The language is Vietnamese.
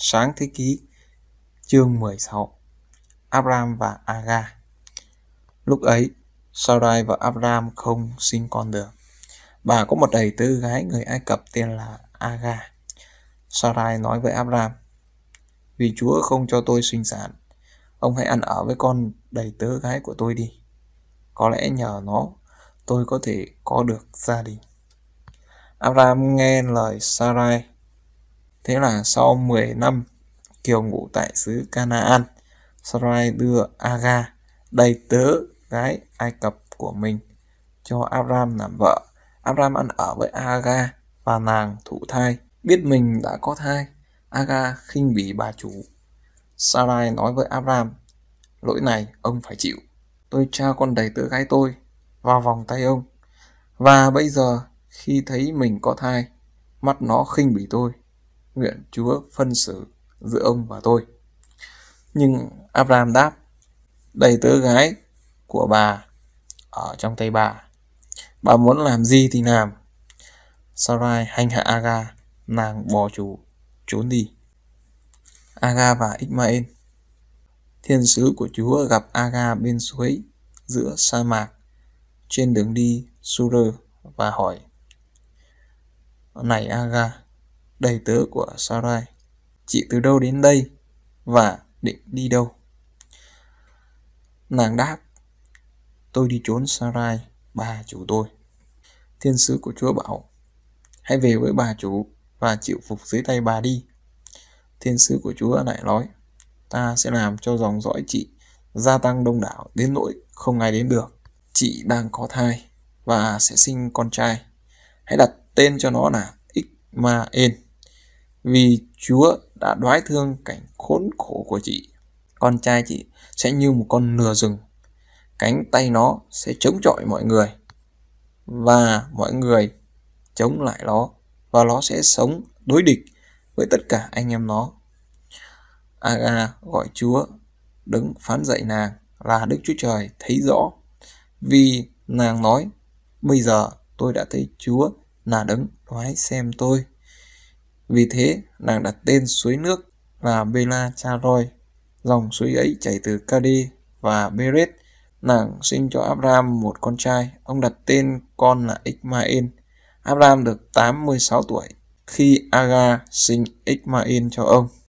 Sáng thế ký chương 16 Abraham và Aga Lúc ấy, Sarai và Abraham không sinh con được. Bà có một đầy tớ gái người Ai Cập tên là Aga. Sarai nói với Abraham: Vì Chúa không cho tôi sinh sản, ông hãy ăn ở với con đầy tớ gái của tôi đi. Có lẽ nhờ nó, tôi có thể có được gia đình. Abraham nghe lời Sarai Thế là sau 10 năm Kiều ngủ tại xứ Canaan, Sarai đưa Aga, đầy tớ gái Ai Cập của mình cho Abram làm vợ. Abram ăn ở với Aga và nàng thụ thai. Biết mình đã có thai, Aga khinh bỉ bà chủ. Sarai nói với Abram, lỗi này ông phải chịu. Tôi trao con đầy tớ gái tôi vào vòng tay ông. Và bây giờ khi thấy mình có thai, mắt nó khinh bỉ tôi nguyện Chúa phân xử giữa ông và tôi. Nhưng Abraham đáp, đầy tớ gái của bà ở trong tay bà. Bà muốn làm gì thì làm. Sarai hành hạ Aga, nàng bỏ chủ, trốn đi. Aga và Ismael Thiên sứ của Chúa gặp Aga bên suối giữa sa mạc trên đường đi Sura và hỏi Này Aga, đầy tớ của Sarai. Chị từ đâu đến đây và định đi đâu? Nàng đáp, tôi đi trốn Sarai, bà chủ tôi. Thiên sứ của Chúa bảo, hãy về với bà chủ và chịu phục dưới tay bà đi. Thiên sứ của Chúa lại nói, ta sẽ làm cho dòng dõi chị gia tăng đông đảo đến nỗi không ai đến được. Chị đang có thai và sẽ sinh con trai. Hãy đặt tên cho nó là Ismael vì Chúa đã đoái thương cảnh khốn khổ của chị. Con trai chị sẽ như một con nửa rừng, cánh tay nó sẽ chống chọi mọi người và mọi người chống lại nó và nó sẽ sống đối địch với tất cả anh em nó. Aga gọi Chúa đứng phán dạy nàng là Đức Chúa Trời thấy rõ vì nàng nói bây giờ tôi đã thấy Chúa là đứng đoái xem tôi. Vì thế, nàng đặt tên suối nước là Bela Charoi. Dòng suối ấy chảy từ Kadi và Beret. Nàng sinh cho Abraham một con trai, ông đặt tên con là Ismael. Abraham được 86 tuổi khi Aga sinh Ismael cho ông.